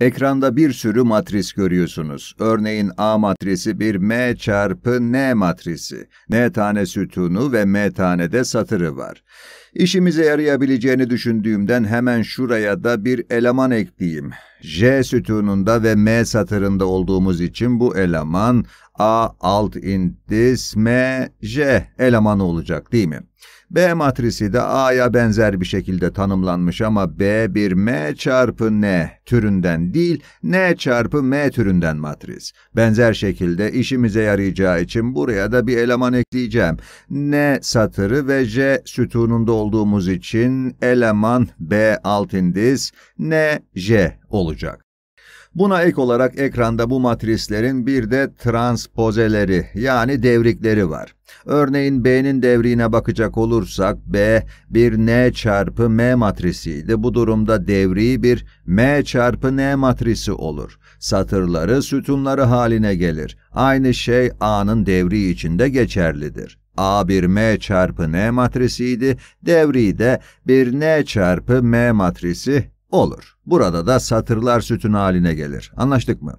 Ekranda bir sürü matris görüyorsunuz. Örneğin A matrisi bir M çarpı N matrisi. N tane sütunu ve M tane de satırı var. İşimize yarayabileceğini düşündüğümden hemen şuraya da bir eleman ekleyeyim. J sütununda ve M satırında olduğumuz için bu eleman A alt indis M J elemanı olacak değil mi? B matrisi de A'ya benzer bir şekilde tanımlanmış ama B bir M çarpı N türünden değil, N çarpı M türünden matris. Benzer şekilde işimize yarayacağı için buraya da bir eleman ekleyeceğim. N satırı ve J sütununda olduğumuz için eleman B alt indis N J olacak. Buna ek olarak ekranda bu matrislerin bir de transpozeleri yani devrikleri var. Örneğin B'nin devriğine bakacak olursak B bir N çarpı M matrisiydi. Bu durumda devriği bir M çarpı N matrisi olur. Satırları sütunları haline gelir. Aynı şey A'nın devriği içinde geçerlidir. A bir M çarpı N matrisiydi, devriği de bir N çarpı M matrisi Olur. Burada da satırlar sütun haline gelir. Anlaştık mı?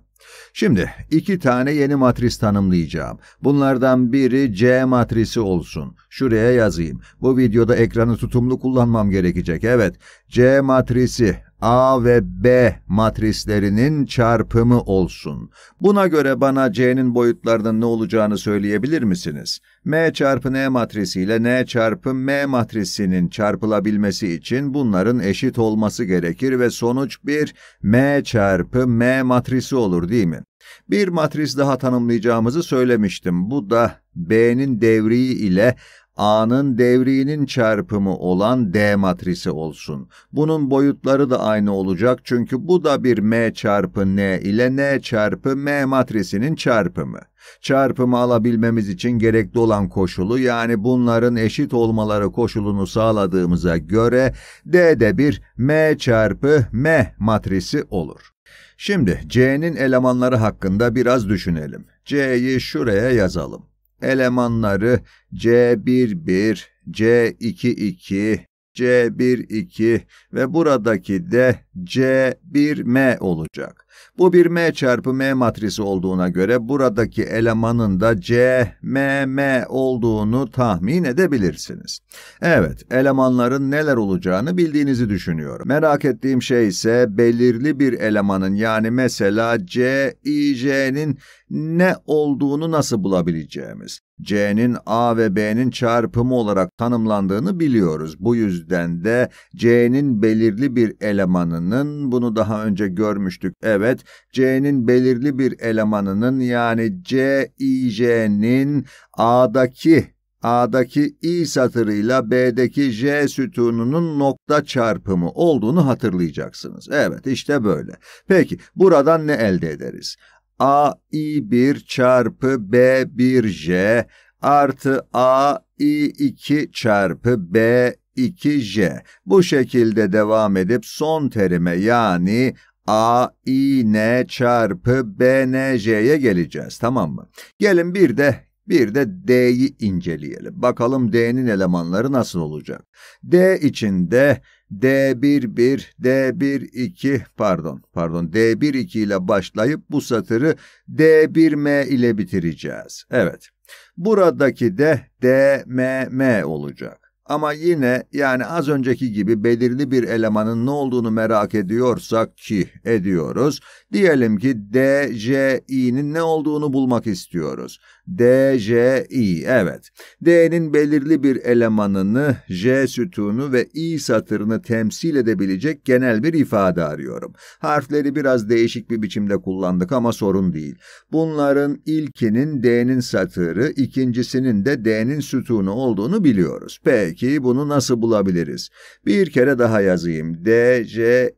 Şimdi iki tane yeni matris tanımlayacağım. Bunlardan biri C matrisi olsun. Şuraya yazayım. Bu videoda ekranı tutumlu kullanmam gerekecek. Evet, C matrisi A ve B matrislerinin çarpımı olsun. Buna göre bana C'nin boyutlarının ne olacağını söyleyebilir misiniz? M çarpı N matrisi ile N çarpı M matrisinin çarpılabilmesi için bunların eşit olması gerekir ve sonuç bir M çarpı M matrisi olur değil mi? Bir matris daha tanımlayacağımızı söylemiştim. Bu da B'nin devriği ile A'nın devriğinin çarpımı olan D matrisi olsun. Bunun boyutları da aynı olacak çünkü bu da bir M çarpı N ile N çarpı M matrisinin çarpımı. Çarpımı alabilmemiz için gerekli olan koşulu yani bunların eşit olmaları koşulunu sağladığımıza göre D de bir M çarpı M matrisi olur. Şimdi C'nin elemanları hakkında biraz düşünelim. C'yi şuraya yazalım elemanları C11, C22, C12 ve buradaki de C1M olacak. Bu bir M çarpı M matrisi olduğuna göre buradaki elemanın da C, M, M olduğunu tahmin edebilirsiniz. Evet, elemanların neler olacağını bildiğinizi düşünüyorum. Merak ettiğim şey ise belirli bir elemanın yani mesela C, I, J'nin ne olduğunu nasıl bulabileceğimiz. C'nin A ve B'nin çarpımı olarak tanımlandığını biliyoruz. Bu yüzden de C'nin belirli bir elemanının, bunu daha önce görmüştük, evet, Evet, C'nin belirli bir elemanının yani CIJ'nin A'daki A'daki i satırıyla B'deki J sütununun nokta çarpımı olduğunu hatırlayacaksınız. Evet işte böyle. Peki buradan ne elde ederiz? A i1 çarpı B1J artı A i2 çarpı B 2J. Bu şekilde devam edip son terime yani A, I, N çarpı B, N, J'ye geleceğiz tamam mı? Gelin bir de bir de D'yi inceleyelim. Bakalım D'nin elemanları nasıl olacak? D içinde D11, D12 pardon pardon D12 ile başlayıp bu satırı D1M ile bitireceğiz. Evet buradaki de DMM olacak. Ama yine yani az önceki gibi belirli bir elemanın ne olduğunu merak ediyorsak ki ediyoruz. Diyelim ki D, J, I'nin ne olduğunu bulmak istiyoruz. DJI evet. D'nin belirli bir elemanını, J sütunu ve I satırını temsil edebilecek genel bir ifade arıyorum. Harfleri biraz değişik bir biçimde kullandık ama sorun değil. Bunların ilkinin D'nin satırı, ikincisinin de D'nin sütunu olduğunu biliyoruz. Peki bunu nasıl bulabiliriz? Bir kere daha yazayım. DJI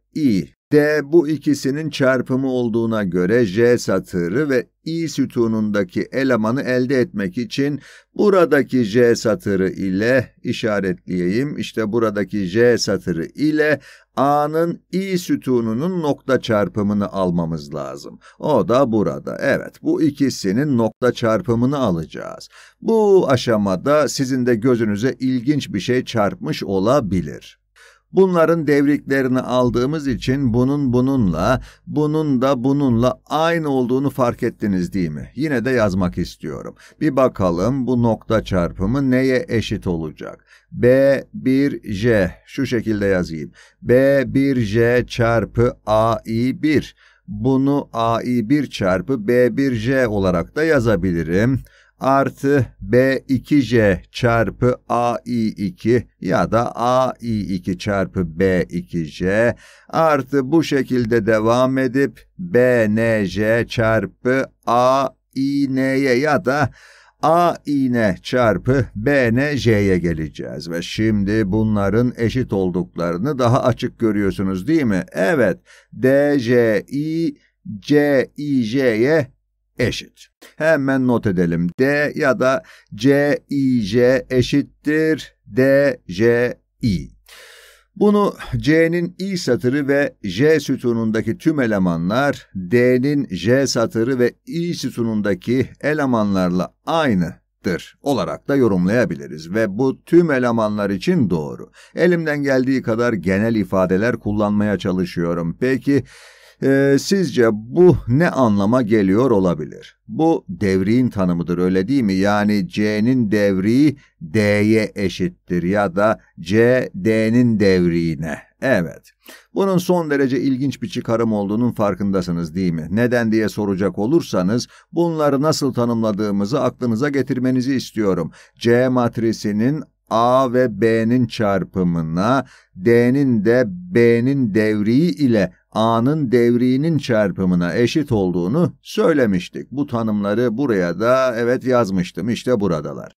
D bu ikisinin çarpımı olduğuna göre J satırı ve I sütunundaki elemanı elde etmek için buradaki J satırı ile işaretleyeyim. İşte buradaki J satırı ile A'nın I sütununun nokta çarpımını almamız lazım. O da burada. Evet bu ikisinin nokta çarpımını alacağız. Bu aşamada sizin de gözünüze ilginç bir şey çarpmış olabilir. Bunların devriklerini aldığımız için bunun bununla, bunun da bununla aynı olduğunu fark ettiniz değil mi? Yine de yazmak istiyorum. Bir bakalım bu nokta çarpımı neye eşit olacak? B1J şu şekilde yazayım. B1J çarpı AI1. Bunu AI1 çarpı B1J olarak da yazabilirim artı b 2 c çarpı AI2 ya da AI2 çarpı b 2 c artı bu şekilde devam edip BNJ çarpı AIN'ye ya da A iğne çarpı B ne J'ye geleceğiz ve şimdi bunların eşit olduklarını daha açık görüyorsunuz değil mi? Evet, D, J, I, C, I, J'ye eşit. Hemen not edelim. D ya da C, I, J eşittir D, J, I. Bunu C'nin i satırı ve J sütunundaki tüm elemanlar D'nin J satırı ve i sütunundaki elemanlarla aynıdır olarak da yorumlayabiliriz ve bu tüm elemanlar için doğru. Elimden geldiği kadar genel ifadeler kullanmaya çalışıyorum. Peki ee, sizce bu ne anlama geliyor olabilir? Bu devriğin tanımıdır öyle değil mi? Yani C'nin devriği D'ye eşittir ya da C D'nin devriğine. Evet. Bunun son derece ilginç bir çıkarım olduğunun farkındasınız değil mi? Neden diye soracak olursanız bunları nasıl tanımladığımızı aklınıza getirmenizi istiyorum. C matrisinin A ve B'nin çarpımına, D'nin de B'nin devriği ile A'nın devriğinin çarpımına eşit olduğunu söylemiştik. Bu tanımları buraya da evet yazmıştım. İşte buradalar.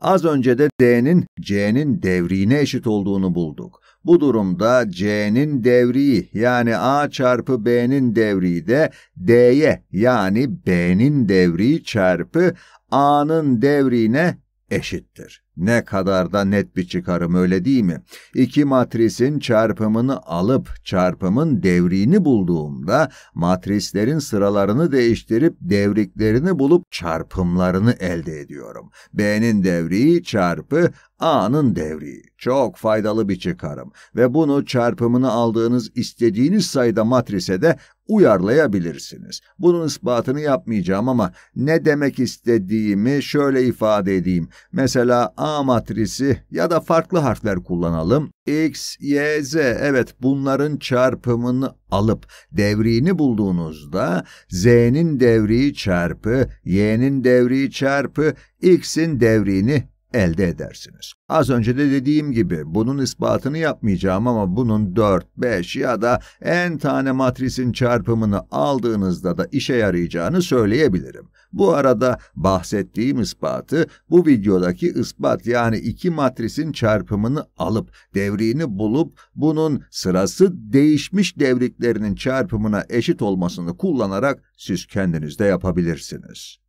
Az önce de D'nin C'nin devriğine eşit olduğunu bulduk. Bu durumda C'nin devriği yani A çarpı B'nin devriği de D'ye yani B'nin devriği çarpı A'nın devriğine eşittir. Ne kadar da net bir çıkarım öyle değil mi? İki matrisin çarpımını alıp çarpımın devriğini bulduğumda matrislerin sıralarını değiştirip devriklerini bulup çarpımlarını elde ediyorum. B'nin devriği çarpı A'nın devriği. Çok faydalı bir çıkarım ve bunu çarpımını aldığınız istediğiniz sayıda matrise de uyarlayabilirsiniz. Bunun ispatını yapmayacağım ama ne demek istediğimi şöyle ifade edeyim. Mesela A A matrisi ya da farklı harfler kullanalım. X, Y, Z evet bunların çarpımını alıp devriğini bulduğunuzda Z'nin devriği çarpı, Y'nin devriği çarpı, X'in devriğini elde edersiniz. Az önce de dediğim gibi bunun ispatını yapmayacağım ama bunun 4, 5 ya da en tane matrisin çarpımını aldığınızda da işe yarayacağını söyleyebilirim. Bu arada bahsettiğim ispatı bu videodaki ispat yani iki matrisin çarpımını alıp devriğini bulup bunun sırası değişmiş devriklerinin çarpımına eşit olmasını kullanarak siz kendiniz de yapabilirsiniz.